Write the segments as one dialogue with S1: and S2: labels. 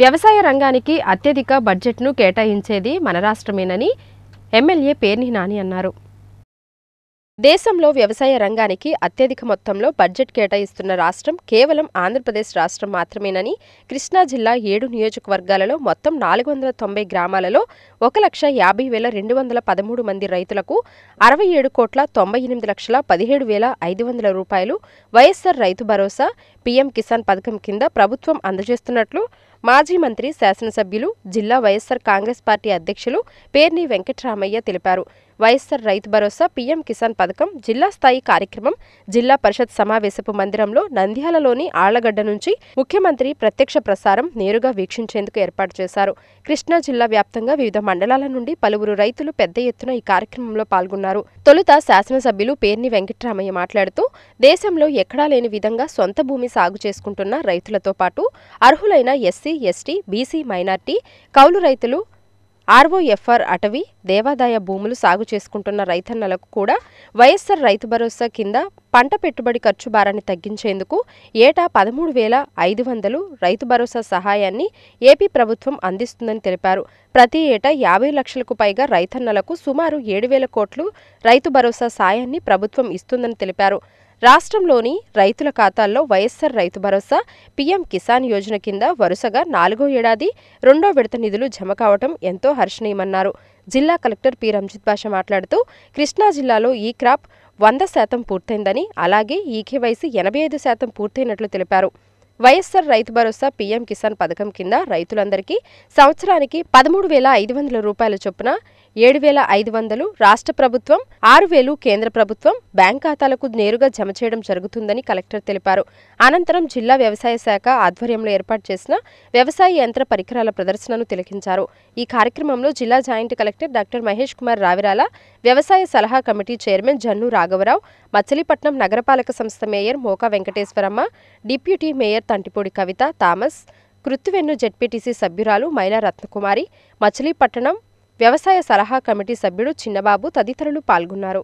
S1: వ్యవసాయ రంగానికి అత్యధిక బడ్జెట్ను కేటాయించేది మన రాష్ట్రమేనని ఎమ్మెల్యే పేర్ని నాని అన్నారు దేశంలో వ్యవసాయ రంగానికి అత్యధిక మొత్తంలో బడ్జెట్ కేటాయిస్తున్న రాష్ట్రం కేవలం ఆంధ్రప్రదేశ్ రాష్ట్రం మాత్రమేనని కృష్ణా జిల్లా ఏడు నియోజకవర్గాలలో మొత్తం నాలుగు వందల తొంభై గ్రామాలలో ఒక లక్ష యాభై వేల రెండు వందల పదమూడు మంది రైతులకు అరవై ఏడు కోట్ల తొంభై ఎనిమిది లక్షల పదిహేడు వేల ఐదు వందల రూపాయలు వైఎస్సార్ రైతు భరోసా పీఎం కిసాన్ పథకం కింద ప్రభుత్వం అందజేస్తున్నట్లు మాజీ మంత్రి శాసనసభ్యులు జిల్లా వైఎస్సార్ కాంగ్రెస్ పార్టీ అధ్యక్షులు పేర్ని వెంకట్రామయ్య తెలిపారు వైఎస్సార్ రైతు భరోసా పీఎం కిసాన్ పథకం జిల్లా స్థాయి కార్యక్రమం జిల్లా పరిషత్ సమావేశపు మందిరంలో నంద్యాలలోని ఆళ్లగడ్డ నుంచి ముఖ్యమంత్రి ప్రత్యక్ష ప్రసారం నేరుగా వీక్షించేందుకు ఏర్పాటు చేశారు కృష్ణా జిల్లా వ్యాప్తంగా వివిధ మండలాల నుండి పలువురు రైతులు పెద్ద ఎత్తున ఈ కార్యక్రమంలో పాల్గొన్నారు తొలుత శాసనసభ్యులు పేర్ని వెంకట్రామయ్య మాట్లాడుతూ దేశంలో ఎక్కడా లేని విధంగా సొంత భూమి సాగు చేసుకుంటున్న రైతులతో పాటు అర్హులైన ఎస్సీ ఎస్టీ బీసీ మైనార్టీ కౌలు రైతులు ఆర్ఓఎఫ్ఆర్ అటవీ దేవాదాయ భూములు సాగు చేసుకుంటున్న రైతన్నలకు కూడా వైఎస్సార్ రైతు భరోసా కింద పంట పెట్టుబడి ఖర్చు భారాన్ని తగ్గించేందుకు ఏటా పదమూడు వేల ఐదు వందలు రైతు భరోసా సహాయాన్ని ఏపీ ప్రభుత్వం అందిస్తుందని తెలిపారు ప్రతి ఏటా యాభై లక్షలకు పైగా రైతన్నలకు సుమారు ఏడు వేల కోట్లు రైతు భరోసా సాయాన్ని ప్రభుత్వం ఇస్తుందని తెలిపారు రాష్ట్రంలోని రైతుల ఖాతాల్లో వైఎస్సార్ రైతు భరోసా పీఎం కిసాన్ యోజన కింద వరుసగా నాలుగో ఏడాది రెండో విడత నిధులు జమ కావటం ఎంతో హర్షణీయమన్నారు జిల్లా కలెక్టర్ పి రంజిత్ భాష మాట్లాడుతూ కృష్ణా జిల్లాలో ఈ క్రాప్ వంద శాతం పూర్తయిందని అలాగే ఈ కేవైసీ ఎనభై ఐదు శాతం పూర్తయినట్లు తెలిపారు వైఎస్సార్ రైతు భరోసా పీఎం కిసాన్ పథకం కింద రైతులందరికీ సంవత్సరానికి పదమూడు వేల ఐదు వందల రూపాయల చొప్పున ఏడు వేల ఐదు వందలు రాష్ట్ర ప్రభుత్వం ఆరు వేలు కేంద్ర ప్రభుత్వం బ్యాంక్ ఖాతాలకు నేరుగా జమ చేయడం జరుగుతుందని కలెక్టర్ తెలిపారు అనంతరం జిల్లా వ్యవసాయ శాఖ ఆధ్వర్యంలో ఏర్పాటు చేసిన వ్యవసాయ యంత్ర పరికరాల ప్రదర్శనను తిలకించారు ఈ కార్యక్రమంలో జిల్లా joint collector doctor Mahesh Kumar Ravirala వ్యవసాయ సలహా కమిటీ చైర్మన్ జన్ను రాఘవరావు మచిలీపట్నం నగరపాలక సంస్థ mayor Moka Venkateswaramma deputy mayor Tantipudi Kavitha Thomas Kruthivennu ZPTC సభ్యురాలు మైలా రత్నకుమారి మచిలీపట్నం వ్యవసాయ సలహా కమిటీ సభ్యుడు చిన్నబాబు తదితరులు పాల్గొన్నారు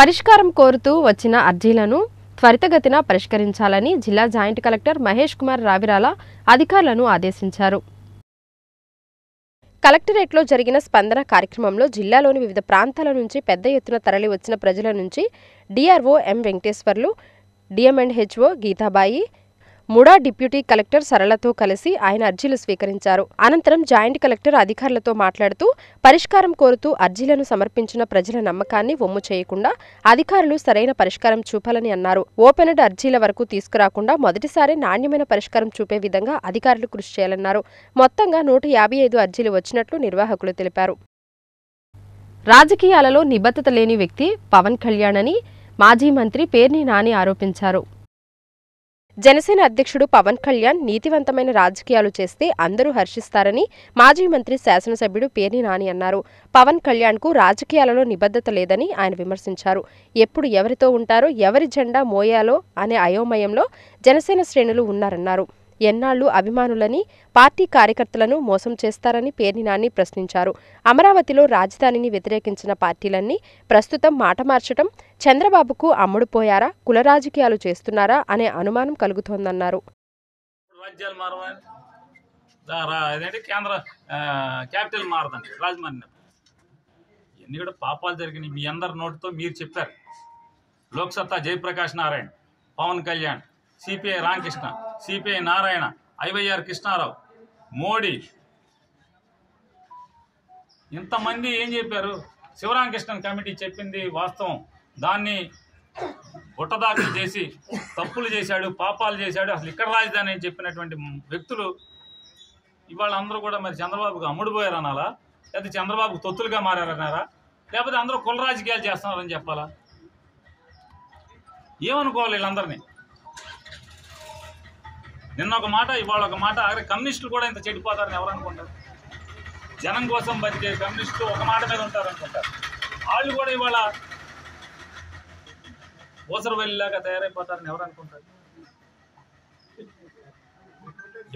S1: పరిష్కారం కోరుతూ వచ్చిన అర్జీలను త్వరితగతిన పరిష్కరించాలని జిల్లా జాయింట్ కలెక్టర్ మహేష్ కుమార్ రావిరాల అధికారులను ఆదేశించారు కలెక్టరేట్లో జరిగిన స్పందన కార్యక్రమంలో జిల్లాలోని వివిధ ప్రాంతాల నుంచి పెద్ద ఎత్తున తరలి వచ్చిన ప్రజల నుంచి DRO M Venkateswarlu DM and HO Geetabai MUDA deputy collector సరళతో కలిసి ఆయన అర్జీలు స్వీకరించారు అనంతరం జాయింట్ కలెక్టర్ అధికారులతో మాట్లాడుతూ పరిష్కారం కోరుతూ అర్జీలను సమర్పించిన ప్రజల నమ్మకాన్ని ఒమ్ము చేయకుండా అధికారులు సరైన పరిష్కారం చూపాలని అన్నారు ఓపెనెడ్ అర్జీల వరకు తీసుకురాకుండా మొదటిసారి నాణ్యమైన పరిష్కారం చూపే విధంగా అధికారులు కృషి చేయాలన్నారు మొత్తంగా నూట యాభై ఐదు అర్జీలు వచ్చినట్లు నిర్వాహకులు తెలిపారు రాజకీయాలలో నిబద్ధత లేని వ్యక్తి పవన్ కళ్యాణ్ అని మాజీ మంత్రి పేర్ని నాని ఆరోపించారు జనసేన అధ్యక్షుడు పవన్ కళ్యాణ్ నీతివంతమైన రాజకీయాలు చేస్తే అందరూ హర్షిస్తారని మాజీ మంత్రి శాసనసభ్యుడు పేర్ని నాని అన్నారు పవన్ కళ్యాణ్కు రాజకీయాలలో నిబద్ధత లేదని ఆయన విమర్శించారు ఎప్పుడు ఎవరితో ఉంటారో ఎవరి జెండా మోయాలో అనే అయోమయంలో జనసేన శ్రేణులు ఉన్నారన్నారు ఎన్నాళ్లు అభిమానులని పార్టీ కార్యకర్తలను మోసం చేస్తారని పేర్ని నాని ప్రశ్నించారు అమరావతిలో రాజధానిని వ్యతిరేకించిన పార్టీలన్నీ ప్రస్తుతం మాట మార్చడం చంద్రబాబుకు అమ్ముడుపోయారా కుల రాజకీయాలు చేస్తున్నారా అనే అనుమానం కలుగుతోందన్నారు
S2: కూడా పాపాలు జరిగినాయి మీ అందరి నోటితో మీరు చెప్పారు Loksatta Jayaprakash Narayana Pawan Kalyan CPI Ramakrishna CPI Narayana IYR Krishnarao Modi ఇంతమంది ఏం చెప్పారు శివరామకృష్ణన్ కమిటీ చెప్పింది వాస్తవం దాన్ని గుట్టదాఖలు చేసి తప్పులు చేశాడు పాపాలు చేశాడు అసలు ఇక్కడ రాజధాని అని చెప్పినటువంటి వ్యక్తులు ఇవాళ అందరూ కూడా మరి చంద్రబాబుకు అమ్ముడుపోయారు అనాలా లేకపోతే చంద్రబాబుకు తొత్తులుగా మారారన్నారా లేకపోతే అందరూ కుల రాజకీయాలు చేస్తున్నారని చెప్పాలా ఏమనుకోవాలి వీళ్ళందరినీ నిన్న ఒక మాట ఇవాళ ఒక మాట అక్కడ కమ్యూనిస్టులు కూడా ఇంత చెడిపోతారని ఎవరు అనుకుంటారు జనం కోసం బతికే కమ్యూనిస్టులు ఒక మాట మీద ఉంటారు అనుకుంటారు వాళ్ళు కూడా ఇవాళ వెళ్ళేలాగా తయారైపోతారని ఎవరు అనుకుంటారు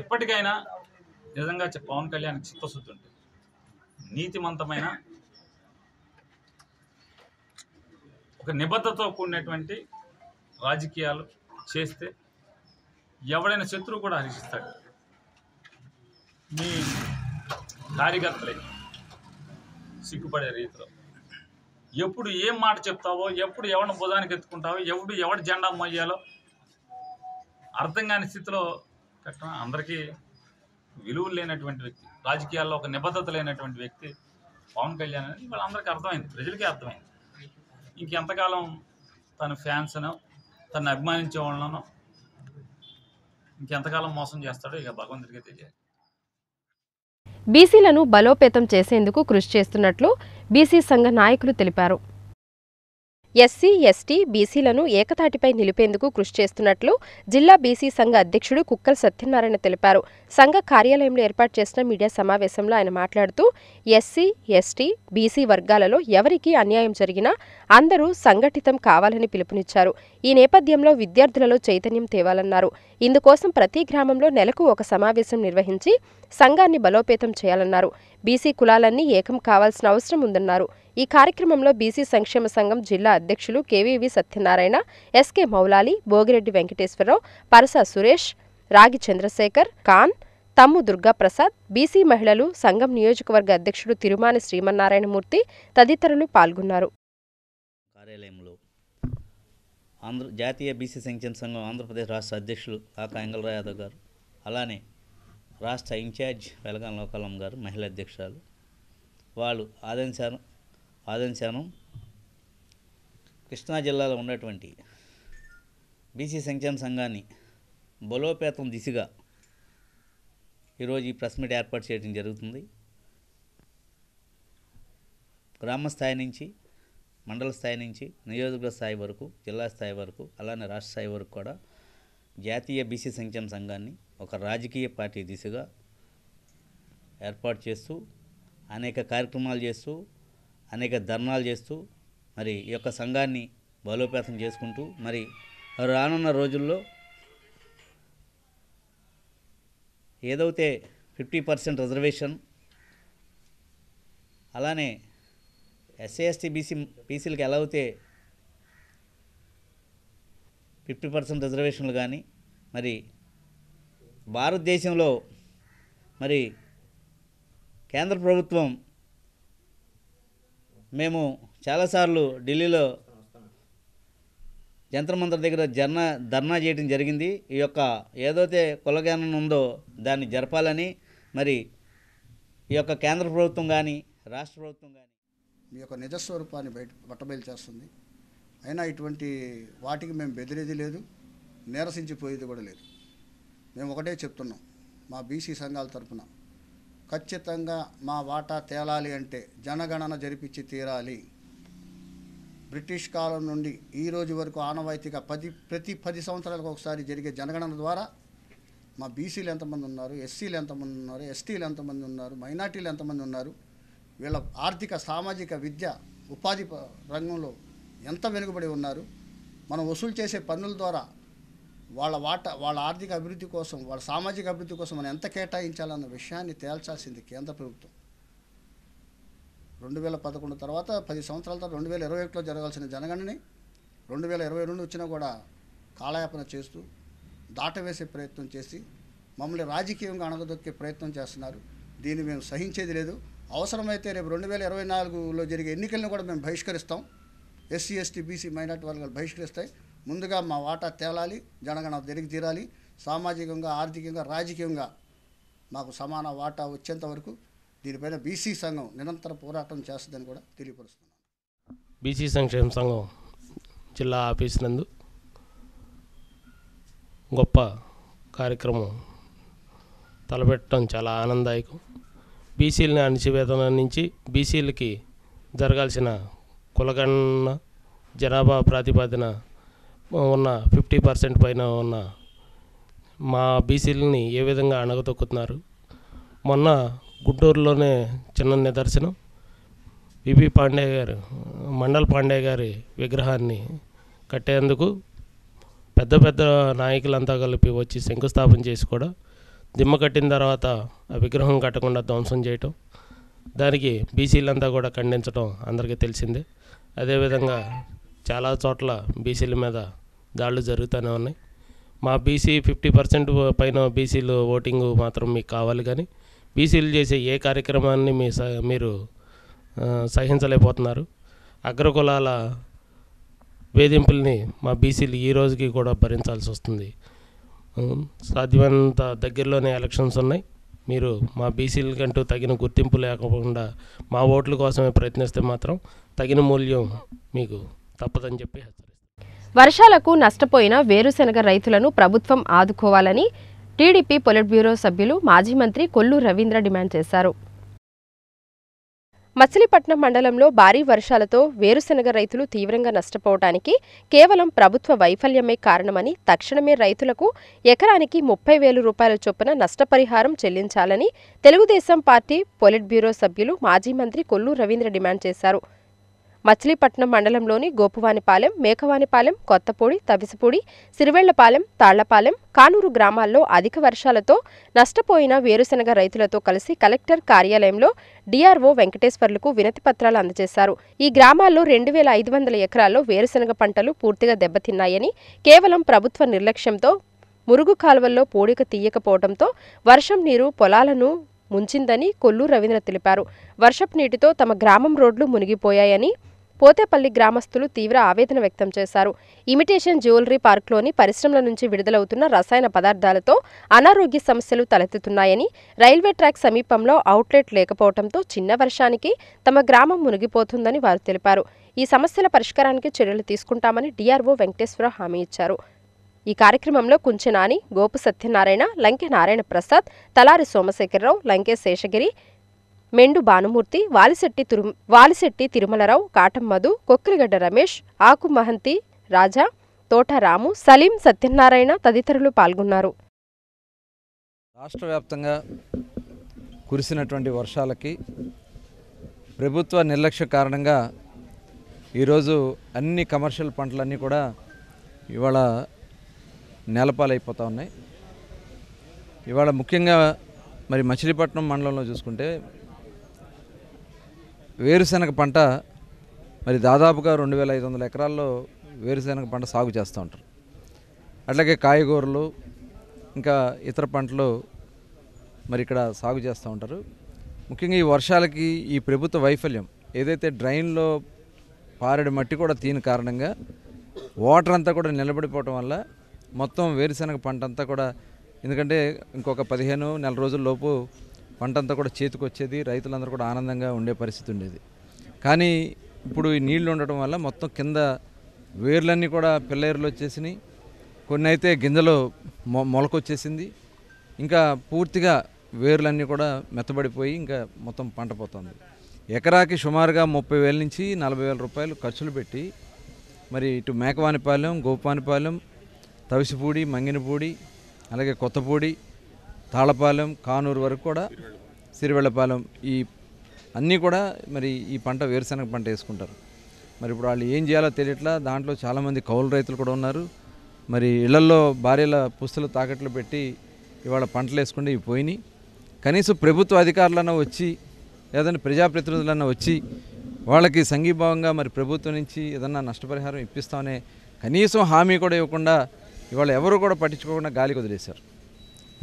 S2: ఇప్పటికైనా నిజంగా పవన్ కళ్యాణ్ చిత్తశుద్ధి ఉంటుంది నీతిమంతమైన ఒక నిబద్ధతో కూడినటువంటి రాజకీయాలు చేస్తే ఎవడైనా శత్రువు కూడా హర్షిస్తాడు మీ కార్యకర్తలే సిగ్గుపడే రీతిలో ఎప్పుడు ఏం మాట చెప్తావో ఎప్పుడు ఎవరిని భుజానికి ఎత్తుకుంటావో ఎవడు ఎవడి జెండా మోయాలో అర్థం కాని స్థితిలో కట్టడం అందరికీ విలువలు లేనటువంటి వ్యక్తి రాజకీయాల్లో ఒక నిబద్ధత లేనటువంటి వ్యక్తి పవన్ కళ్యాణ్ అని వాళ్ళందరికీ అర్థమైంది ప్రజలకే అర్థమైంది ఇంకెంతకాలం తన ఫ్యాన్స్ను తను అభిమానించే వాళ్ళనో ఇంకెంతకాలం మోసం చేస్తాడో ఇక భగవంతుడికి తెలియాలి
S1: బీసీలను బలోపేతం చేసేందుకు కృషి చేస్తున్నట్లు బీసీ సంఘ నాయకులు తెలిపారు ఎస్సీ ఎస్టీ బీసీలను ఏకతాటిపై నిలిపేందుకు కృషి చేస్తున్నట్లు జిల్లా బీసీ సంఘ అధ్యక్షుడు కుక్కల సత్యనారాయణ తెలిపారు సంఘ కార్యాలయంలో ఏర్పాటు చేసిన మీడియా సమావేశంలో ఆయన మాట్లాడుతూ ఎస్సీ ఎస్టీ బీసీ వర్గాలలో ఎవరికీ అన్యాయం జరిగినా అందరూ సంఘటితం కావాలని పిలుపునిచ్చారు ఈ నేపథ్యంలో విద్యార్థులలో చైతన్యం తేవాలన్నారు ఇందుకోసం ప్రతి గ్రామంలో నెలకు ఒక సమావేశం నిర్వహించి సంఘాన్ని బలోపేతం చేయాలన్నారు బీసీ కులాలన్నీ ఏకం కావాల్సిన అవసరం ఉందన్నారు ఈ కార్యక్రమంలో బీసీ సంక్షేమ సంఘం జిల్లా అధ్యక్షులు KVV Satyanarayana SK Moulali Bhogireddy Venkateswararao Parasa Suresh Ragi Chandrasekhar Khan Thammu Durga Prasad BC మహిళలు సంఘం నియోజకవర్గ అధ్యక్షుడు తిరుమాని శ్రీమన్నారాయణమూర్తి తదితరులు పాల్గొన్నారు
S3: కార్యాలయంలో ఆంధ్ర జాతీయ బీసీ సంక్షేమ సంఘం ఆంధ్రప్రదేశ్ రాష్ట్ర అధ్యక్షులు కాకా ఎంగళరావు యాదవ్ గారు అలానే రాష్ట్ర ఇన్ఛార్జ్ వెలగాం లోకాలం గారు మహిళా అధ్యక్షురాలు వాళ్ళు ఆదరించారు ఆదంశానం కృష్ణా జిల్లాలో ఉన్నటువంటి బీసీ సంక్షేమ సంఘాన్ని బలోపేతం దిశగా ఈరోజు ఈ ప్రెస్ మీట్ ఏర్పాటు చేయడం జరుగుతుంది గ్రామ స్థాయి నుంచి మండల స్థాయి నుంచి నియోజకవర్గ స్థాయి వరకు జిల్లా స్థాయి వరకు అలానే రాష్ట్ర స్థాయి వరకు కూడా జాతీయ బీసీ సంక్షేమ సంఘాన్ని ఒక రాజకీయ పార్టీ దిశగా ఏర్పాటు చేస్తూ అనేక కార్యక్రమాలు చేస్తూ అనేక ధర్నాలు చేస్తూ మరి ఈ యొక్క సంఘాన్ని బలోపేతం చేసుకుంటూ మరి రానున్న రోజుల్లో ఏదైతే ఫిఫ్టీ పర్సెంట్ రిజర్వేషన్ అలానే ఎస్సీ ఎస్టీ బీసీ బీసీలకు ఎలా అయితే ఫిఫ్టీ పర్సెంట్ రిజర్వేషన్లు కానీ మరి భారతదేశంలో మరి కేంద్ర ప్రభుత్వం మేము చాలాసార్లు ఢిల్లీలో మంత్ర దగ్గర జర్నా ధర్నా చేయడం జరిగింది ఈ యొక్క ఏదైతే కులజ్ఞానం ఉందో దాన్ని జరపాలని మరి ఈ యొక్క కేంద్ర ప్రభుత్వం
S4: కానీ రాష్ట్ర ప్రభుత్వం కానీ మీ యొక్క నిజస్వరూపాన్ని బయట పట్టబయలు చేస్తుంది అయినా ఇటువంటి వాటికి మేము బెదిరేది లేదు నీరసించిపోయేది కూడా లేదు మేము ఒకటే చెప్తున్నాం మా బీసీ సంఘాల తరఫున ఖచ్చితంగా మా వాటా తేలాలి అంటే జనగణన జరిపించి తీరాలి బ్రిటిష్ కాలం నుండి ఈ రోజు వరకు ఆనవాయితీగా పది ప్రతి పది సంవత్సరాలకు ఒకసారి జరిగే జనగణన ద్వారా మా బీసీలు ఎంతమంది ఉన్నారు ఎస్సీలు ఎంతమంది ఉన్నారు ఎస్టీలు ఎంతమంది ఉన్నారు మైనార్టీలు ఎంతమంది ఉన్నారు వీళ్ళ ఆర్థిక సామాజిక విద్య ఉపాధి రంగంలో ఎంత వెనుకబడి ఉన్నారు మనం వసూలు చేసే పన్నుల ద్వారా వాళ్ళ వాట వాళ్ళ ఆర్థిక అభివృద్ధి కోసం వాళ్ళ సామాజిక అభివృద్ధి కోసం మనం ఎంత కేటాయించాలన్న విషయాన్ని తేల్చాల్సింది కేంద్ర ప్రభుత్వం రెండు వేల పదకొండు తర్వాత పది సంవత్సరాల తర్వాత రెండు వేల ఇరవై ఒకటిలో జరగాల్సిన జనగణని రెండు వేల ఇరవై రెండు వచ్చినా కూడా కాలయాపన చేస్తూ దాటవేసే ప్రయత్నం చేసి మమ్మల్ని రాజకీయంగా అణగదొక్కే ప్రయత్నం చేస్తున్నారు దీన్ని మేము సహించేది లేదు అవసరమైతే రేపు రెండు వేల ఇరవై నాలుగులో జరిగే ఎన్నికలను కూడా మేము బహిష్కరిస్తాం ఎస్సీ ఎస్టీ బీసీ మైనార్టీ వర్గాలు బహిష్కరిస్తాయి ముందుగా మా వాటా తేలాలి జనగణ జరిగి తీరాలి సామాజికంగా ఆర్థికంగా రాజకీయంగా మాకు సమాన వాటా వచ్చేంత వరకు దీనిపైన బీసీ సంఘం నిరంతర పోరాటం చేస్తుందని కూడా తెలియపరుస్తున్నాను
S5: బీసీ సంక్షేమ సంఘం జిల్లా ఆఫీస్ నందు గొప్ప కార్యక్రమం తలపెట్టడం చాలా ఆనందదాయకం బీసీలని అణచివేతన నుంచి బీసీలకి జరగాల్సిన కులగణ జనాభా ప్రాతిపాదన ఉన్న ఫిఫ్టీ పర్సెంట్ పైన ఉన్న మా బీసీలని ఏ విధంగా అణగతొక్కుతున్నారు మొన్న గుంటూరులోనే చిన్న నిదర్శనం విపి పాండే గారు మండల్ పాండే గారి విగ్రహాన్ని కట్టేందుకు పెద్ద పెద్ద నాయకులంతా కలిపి వచ్చి శంకుస్థాపన చేసి కూడా దిమ్మ కట్టిన తర్వాత ఆ విగ్రహం కట్టకుండా ధ్వంసం చేయటం దానికి బీసీలంతా కూడా ఖండించడం అందరికీ తెలిసిందే అదేవిధంగా చాలా చోట్ల బీసీల మీద దాడులు జరుగుతూనే ఉన్నాయి మా బీసీ ఫిఫ్టీ పర్సెంట్ పైన బీసీలు ఓటింగ్ మాత్రం మీకు కావాలి కానీ బీసీలు చేసే ఏ కార్యక్రమాన్ని మీ మీరు సహించలేకపోతున్నారు అగ్రకులాల వేధింపుల్ని మా బీసీలు ఈ రోజుకి కూడా భరించాల్సి వస్తుంది సాధ్యమైనంత దగ్గరలోనే ఎలక్షన్స్ ఉన్నాయి మీరు మా బీసీలకంటూ తగిన గుర్తింపు లేకుండా మా ఓట్ల కోసమే ప్రయత్నిస్తే మాత్రం తగిన మూల్యం మీకు తప్పదని చెప్పి హెచ్చరి
S1: వర్షాలకు నష్టపోయిన వేరుశెనగ రైతులను ప్రభుత్వం ఆదుకోవాలని టీడీపీ పొలిట్ బ్యూరో సభ్యులు మాజీ మంత్రి కొల్లు రవీంద్ర డిమాండ్ చేశారు మచిలీపట్నం మండలంలో భారీ వర్షాలతో వేరుశెనగ రైతులు తీవ్రంగా నష్టపోవటానికి కేవలం ప్రభుత్వ వైఫల్యమే కారణమని తక్షణమే రైతులకు ఎకరానికి ముప్పై వేల రూపాయల చొప్పున నష్టపరిహారం చెల్లించాలని తెలుగుదేశం పార్టీ పొలిట్ బ్యూరో సభ్యులు మాజీ మంత్రి కొల్లు రవీంద్ర డిమాండ్ చేశారు మచిలీపట్నం మండలంలోని గోపువానిపాలెం మేకవానిపాలెం కొత్తపూడి తవిసిపూడి సిరివెళ్లపాలెం తాళ్లపాలెం కానూరు గ్రామాల్లో అధిక వర్షాలతో నష్టపోయిన వేరుశనగ రైతులతో కలిసి కలెక్టర్ కార్యాలయంలో డిఆర్ఓ వెంకటేశ్వర్లకు వినతి పత్రాలు అందజేశారు ఈ గ్రామాల్లో రెండు వేల ఐదు వందల ఎకరాల్లో వేరుశనగ పంటలు పూర్తిగా దెబ్బతిన్నాయని కేవలం ప్రభుత్వ నిర్లక్ష్యంతో మురుగు కాలువల్లో పూడిక తీయకపోవడంతో వర్షం నీరు పొలాలను ముంచిందని కొల్లు రవీంద్ర తెలిపారు వర్షపు నీటితో తమ గ్రామం రోడ్లు మునిగిపోయాయని పోతేపల్లి గ్రామస్తులు తీవ్ర ఆవేదన వ్యక్తం చేశారు ఇమిటేషన్ జ్యువెలరీ పార్క్లోని పరిశ్రమల నుంచి విడుదలవుతున్న రసాయన పదార్థాలతో అనారోగ్య సమస్యలు తలెత్తుతున్నాయని రైల్వే ట్రాక్ సమీపంలో అవుట్లెట్ లేకపోవడంతో చిన్న వర్షానికి తమ గ్రామం మునిగిపోతుందని వారు తెలిపారు ఈ సమస్యల పరిష్కారానికి చర్యలు తీసుకుంటామని డిఆర్ఓ వెంకటేశ్వర హామీ ఇచ్చారు ఈ కార్యక్రమంలో కుంచెనాని గోపు సత్యనారాయణ లంకె నారాయణ ప్రసాద్ తలారి సోమశేఖరరావు లంకే శేషగిరి మెండు భానుమూర్తి వాలిశెట్టి తిరు వాలిశెట్టి తిరుమలరావు కాటం మధు రమేష్ ఆకు మహంతి రాజా తోట రాము సలీం సత్యనారాయణ తదితరులు పాల్గొన్నారు
S6: రాష్ట్ర వ్యాప్తంగా కురిసినటువంటి వర్షాలకి ప్రభుత్వ నిర్లక్ష్య కారణంగా ఈరోజు అన్ని కమర్షియల్ పంటలన్నీ కూడా ఇవాళ నేలపాలైపోతా ఉన్నాయి ఇవాళ ముఖ్యంగా మరి మచిలీపట్నం మండలంలో చూసుకుంటే వేరుశెనగ పంట మరి దాదాపుగా రెండు వేల ఐదు వందల ఎకరాల్లో వేరుశెనగ పంట సాగు చేస్తూ ఉంటారు అట్లాగే కాయగూరలు ఇంకా ఇతర పంటలు మరి ఇక్కడ సాగు చేస్తూ ఉంటారు ముఖ్యంగా ఈ వర్షాలకి ఈ ప్రభుత్వ వైఫల్యం ఏదైతే డ్రైన్లో పారడి మట్టి కూడా తీని కారణంగా వాటర్ అంతా కూడా నిలబడిపోవటం వల్ల మొత్తం వేరుశెనగ పంట అంతా కూడా ఎందుకంటే ఇంకొక పదిహేను నెల రోజుల్లోపు పంటంతా కూడా చేతికి వచ్చేది రైతులందరూ కూడా ఆనందంగా ఉండే పరిస్థితి ఉండేది కానీ ఇప్పుడు ఈ నీళ్లు ఉండటం వల్ల మొత్తం కింద వేర్లన్నీ కూడా పిల్లేర్లు వచ్చేసినాయి కొన్ని అయితే గింజలు మొ మొలకొచ్చేసింది ఇంకా పూర్తిగా వేర్లన్నీ కూడా మెత్తబడిపోయి ఇంకా మొత్తం పంట పోతుంది ఎకరాకి సుమారుగా ముప్పై వేల నుంచి నలభై వేల రూపాయలు ఖర్చులు పెట్టి మరి ఇటు మేకవానిపాలెం గోపానిపాలెం తవిసిపూడి మంగినపూడి అలాగే కొత్తపూడి తాళపాలెం కానూరు వరకు కూడా సిరివెళ్ళపాలెం ఈ అన్నీ కూడా మరి ఈ పంట వేరుశనగ పంట వేసుకుంటారు మరి ఇప్పుడు వాళ్ళు ఏం చేయాలో తెలియట్లా దాంట్లో చాలామంది కౌలు రైతులు కూడా ఉన్నారు మరి ఇళ్లల్లో భార్యల పుస్తలు తాకట్లు పెట్టి ఇవాళ పంటలు వేసుకుంటే ఇవి పోయినాయి కనీసం ప్రభుత్వ అధికారులన్నా వచ్చి లేదంటే ప్రజాప్రతినిధులన్నా వచ్చి వాళ్ళకి సంఘీభావంగా మరి ప్రభుత్వం నుంచి ఏదన్నా నష్టపరిహారం ఇప్పిస్తామనే కనీసం హామీ కూడా ఇవ్వకుండా ఇవాళ ఎవరు కూడా పట్టించుకోకుండా గాలి వదిలేశారు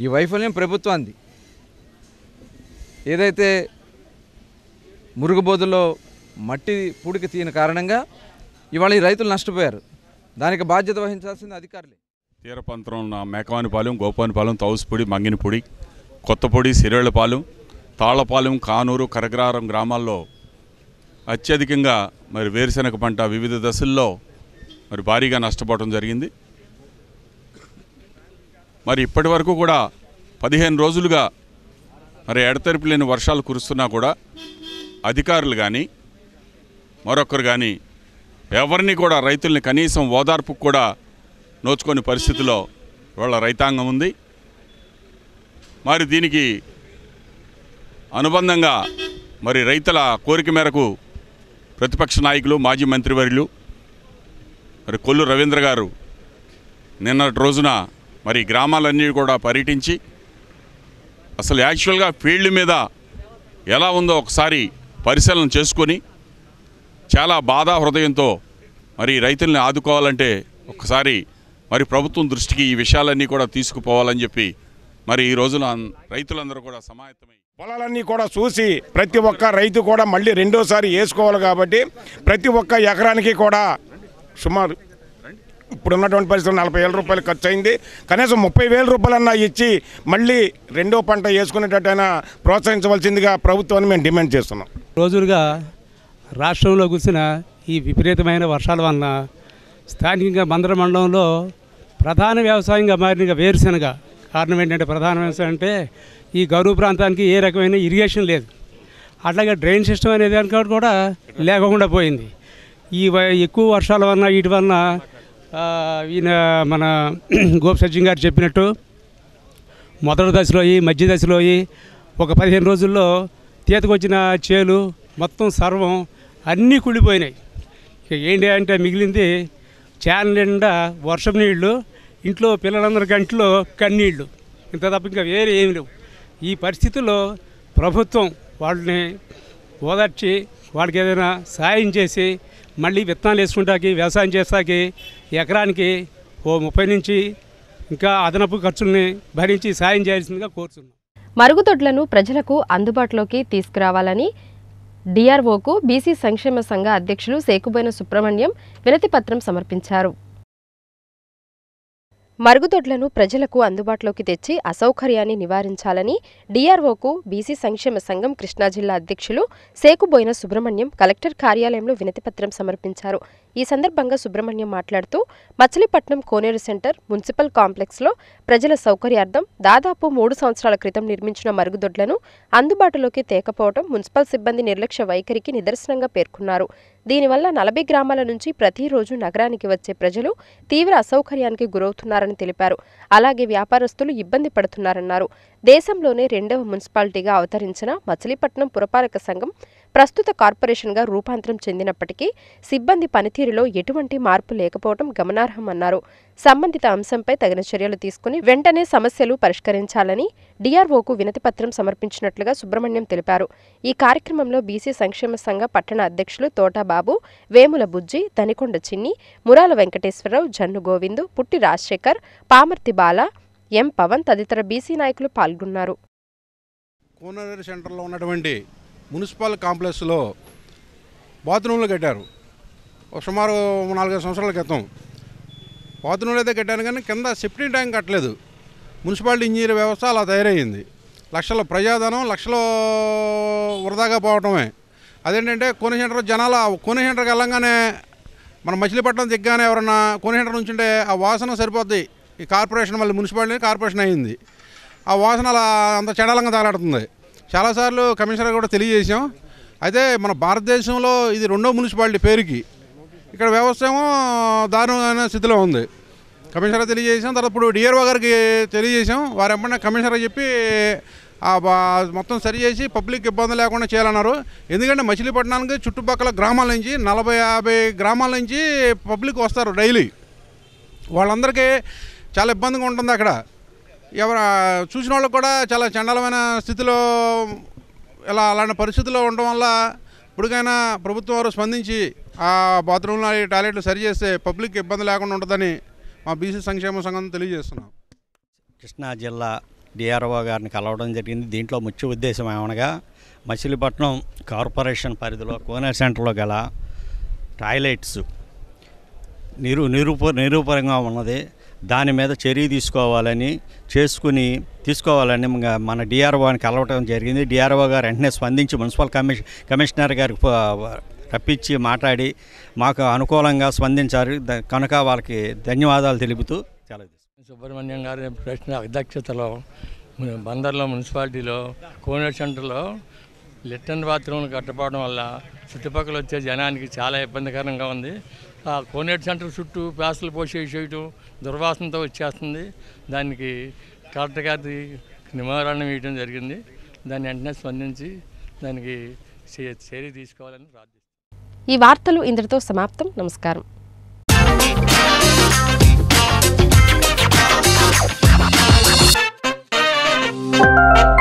S6: ఈ వైఫల్యం ప్రభుత్వాన్ని ఏదైతే మురుగుబోదులో మట్టి పూడికి తీయని కారణంగా ఇవాళ ఈ రైతులు నష్టపోయారు దానికి బాధ్యత వహించాల్సింది అధికారులే
S7: తీర ఉన్న మేకవానిపాలెం గోపానిపాలెం తౌసుపొడి మంగినపొడి కొత్తపొడి సిరేళ్లపాలెం తాళ్లపాలెం కానూరు కరగ్రారం గ్రామాల్లో అత్యధికంగా మరి వేరుశెనగ పంట వివిధ దశల్లో మరి భారీగా నష్టపోవడం జరిగింది మరి ఇప్పటి వరకు కూడా పదిహేను రోజులుగా మరి ఎడతెరిపి లేని వర్షాలు కురుస్తున్నా కూడా అధికారులు కానీ మరొకరు కానీ ఎవరిని కూడా రైతుల్ని కనీసం ఓదార్పుకు కూడా నోచుకొని పరిస్థితిలో వాళ్ళ రైతాంగం ఉంది మరి దీనికి అనుబంధంగా మరి రైతుల కోరిక మేరకు ప్రతిపక్ష నాయకులు మాజీ మంత్రివర్యులు మరి కొల్లు రవీంద్ర గారు నిన్నటి రోజున మరి గ్రామాలన్నీ కూడా పర్యటించి అసలు యాక్చువల్గా ఫీల్డ్ మీద ఎలా ఉందో ఒకసారి పరిశీలన చేసుకొని చాలా బాధా హృదయంతో మరి రైతుల్ని ఆదుకోవాలంటే ఒకసారి మరి ప్రభుత్వం దృష్టికి ఈ విషయాలన్నీ కూడా తీసుకుపోవాలని చెప్పి మరి ఈ రోజున రైతులందరూ కూడా సమాయత్తమై పొలాలన్నీ కూడా చూసి ప్రతి ఒక్క రైతు కూడా మళ్ళీ రెండోసారి వేసుకోవాలి కాబట్టి ప్రతి ఒక్క ఎకరానికి కూడా సుమారు ఇప్పుడున్నటువంటి పరిస్థితులు నలభై వేల రూపాయలు ఖర్చు అయింది కనీసం ముప్పై వేల రూపాయలన్నా ఇచ్చి మళ్ళీ రెండో పంట వేసుకునేటట్టయినా ప్రోత్సహించవలసిందిగా ప్రభుత్వాన్ని మేము డిమాండ్ చేస్తున్నాం
S8: రోజులుగా రాష్ట్రంలో కూర్చిన ఈ విపరీతమైన వర్షాల వలన స్థానికంగా మందర మండలంలో ప్రధాన వ్యవసాయంగా మారిన వేరుశనగ కారణం ఏంటంటే ప్రధాన వ్యవసాయం అంటే ఈ గౌరవ ప్రాంతానికి ఏ రకమైన ఇరిగేషన్ లేదు అట్లాగే డ్రైన్ సిస్టమ్ అనేది కూడా లేకుండా పోయింది ఈ ఎక్కువ వర్షాల వలన వీటి వలన ఈయన మన గోపి సజ్జన్ గారు చెప్పినట్టు మొదటి దశలో మధ్య దశలో ఒక పదిహేను రోజుల్లో తీతకొచ్చిన చేలు మొత్తం సర్వం అన్నీ కుళ్ళిపోయినాయి ఇక ఏంటి అంటే మిగిలింది చేను నిండా వర్షం నీళ్లు ఇంట్లో పిల్లలందరి గంటలో కన్నీళ్ళు ఇంత తప్ప ఇంకా వేరే ఏమి లేవు ఈ పరిస్థితుల్లో ప్రభుత్వం వాళ్ళని ఓదార్చి వాళ్ళకి ఏదైనా సాయం చేసి మళ్ళీ విత్తనాలు వేసుకుంటాకి వ్యవసాయం చేస్తాకి ఎకరానికి ఓ ముప్పై నుంచి ఇంకా అదనపు ఖర్చుల్ని భరించి సాయం చేయాల్సిందిగా కోరుతున్నాం
S1: మరుగుదొడ్లను ప్రజలకు అందుబాటులోకి తీసుకురావాలని డిఆర్ఓకు బీసీ సంక్షేమ సంఘ అధ్యక్షులు సేకుబోయిన సుబ్రహ్మణ్యం వినతిపత్రం సమర్పించారు మరుగుదొడ్లను ప్రజలకు అందుబాటులోకి తెచ్చి అసౌకర్యాన్ని నివారించాలని డీఆర్ఓకు బీసీ సంక్షేమ సంఘం కృష్ణా జిల్లా అధ్యక్షులు సేకుబోయిన సుబ్రహ్మణ్యం కలెక్టర్ కార్యాలయంలో వినతిపత్రం సమర్పించారు ఈ సందర్భంగా సుబ్రహ్మణ్యం మాట్లాడుతూ మచిలీపట్నం కోనేరు సెంటర్ మున్సిపల్ కాంప్లెక్స్లో ప్రజల సౌకర్యార్థం దాదాపు మూడు సంవత్సరాల క్రితం నిర్మించిన మరుగుదొడ్లను అందుబాటులోకి తేకపోవడం మున్సిపల్ సిబ్బంది నిర్లక్ష్య వైఖరికి నిదర్శనంగా పేర్కొన్నారు దీనివల్ల నలభై గ్రామాల నుంచి ప్రతిరోజు నగరానికి వచ్చే ప్రజలు తీవ్ర అసౌకర్యానికి గురవుతున్నారని తెలిపారు అలాగే వ్యాపారస్తులు ఇబ్బంది పడుతున్నారన్నారు దేశంలోనే రెండవ మున్సిపాలిటీగా అవతరించిన మచిలీపట్నం పురపాలక సంఘం ప్రస్తుత కార్పొరేషన్గా రూపాంతరం చెందినప్పటికీ సిబ్బంది పనితీరులో ఎటువంటి మార్పు లేకపోవడం గమనార్హమన్నారు సంబంధిత అంశంపై తగిన చర్యలు తీసుకుని వెంటనే సమస్యలు పరిష్కరించాలని డిఆర్ఓకు వినతిపత్రం సమర్పించినట్లుగా సుబ్రహ్మణ్యం తెలిపారు ఈ కార్యక్రమంలో బీసీ సంక్షేమ సంఘ పట్టణ అధ్యక్షులు తోటాబాబు వేముల బుజ్జి తనికొండ చిన్ని మురాల వెంకటేశ్వరరావు జన్ను గోవిందు పుట్టి రాజశేఖర్ పామర్తి బాల ఎం పవన్ తదితర బీసీ నాయకులు పాల్గొన్నారు
S9: కోనరేరు సెంటర్లో ఉన్నటువంటి మున్సిపల్ కాంప్లెక్స్లో బాత్రూంలు కట్టారు సుమారు నాలుగైదు సంవత్సరాల క్రితం బాత్రూంలు అయితే కట్టాను కానీ కింద సెఫ్టీ ట్యాంక్ కట్టలేదు మున్సిపాలిటీ ఇంజనీర్ వ్యవస్థ అలా తయారయ్యింది లక్షల ప్రజాధనం లక్షలు వృధాగా పోవటమే అదేంటంటే జనాలు జనాల సెంటర్కి వెళ్ళంగానే మన మచిలీపట్నం దిగ్గానే ఎవరన్నా నుంచి నుంచుంటే ఆ వాసన సరిపోద్ది ఈ కార్పొరేషన్ మళ్ళీ మున్సిపాలిటీ కార్పొరేషన్ అయింది ఆ వాసన అలా అంత చెడాలంగా తగలాడుతుంది చాలాసార్లు కమిషనర్ కూడా తెలియజేసాం అయితే మన భారతదేశంలో ఇది రెండో మున్సిపాలిటీ పేరుకి ఇక్కడ వ్యవస్థ ఏమో దారుణమైన స్థితిలో ఉంది కమిషనర్ తెలియజేసాం తర్వాత ఇప్పుడు డిఆర్ఓ గారికి తెలియజేసాం వారు ఎప్పుడైనా కమిషనర్ చెప్పి మొత్తం సరిచేసి పబ్లిక్ ఇబ్బంది లేకుండా చేయాలన్నారు ఎందుకంటే మచిలీపట్నానికి చుట్టుపక్కల గ్రామాల నుంచి నలభై యాభై గ్రామాల నుంచి పబ్లిక్ వస్తారు డైలీ వాళ్ళందరికీ చాలా ఇబ్బందిగా ఉంటుంది అక్కడ ఎవరు చూసిన వాళ్ళకు కూడా చాలా చండలమైన స్థితిలో ఇలా అలాంటి పరిస్థితుల్లో ఉండడం వల్ల ఇప్పటికైనా ప్రభుత్వం వారు స్పందించి ఆ బాత్రూంలో టాయిలెట్లు చేస్తే పబ్లిక్ ఇబ్బంది లేకుండా ఉంటుందని మా బీసీ సంక్షేమ సంఘం తెలియజేస్తున్నాం
S3: కృష్ణా జిల్లా డిఆర్ఓ గారిని కలవడం జరిగింది దీంట్లో ముఖ్య ఉద్దేశం ఏమనగా మచిలీపట్నం కార్పొరేషన్ పరిధిలో కోనర్ సెంటర్లో గల టాయిలెట్స్ నిరు నిరూప నిరూపరంగా ఉన్నది దాని మీద చర్య తీసుకోవాలని చేసుకుని తీసుకోవాలని మన డిఆర్ఓని కలవటం జరిగింది డిఆర్ఓ గారు వెంటనే స్పందించి మున్సిపల్ కమిషన్ కమిషనర్ గారికి రప్పించి మాట్లాడి మాకు అనుకూలంగా స్పందించారు కనుక వాళ్ళకి ధన్యవాదాలు తెలుపుతూ
S8: చాలా సుబ్రహ్మణ్యం గారి ప్రశ్న అధ్యక్షతలో బందర్లో మున్సిపాలిటీలో కోనేట్ సెంటర్లో లిట్టన్ బాత్రూమ్లు కట్టపోవడం వల్ల చుట్టుపక్కల వచ్చే జనానికి చాలా ఇబ్బందికరంగా ఉంది ఆ కోనేటి సెంటర్ చుట్టూ ప్యాసలు పోసే చేయటం దుర్వాసనతో వచ్చేస్తుంది దానికి కరెక్ట్ గారి నివారణ వేయడం జరిగింది దాన్ని వెంటనే స్పందించి దానికి చర్య తీసుకోవాలని ప్రార్థిస్తుంది
S1: ఈ వార్తలు ఇందరితో సమాప్తం నమస్కారం Thank you.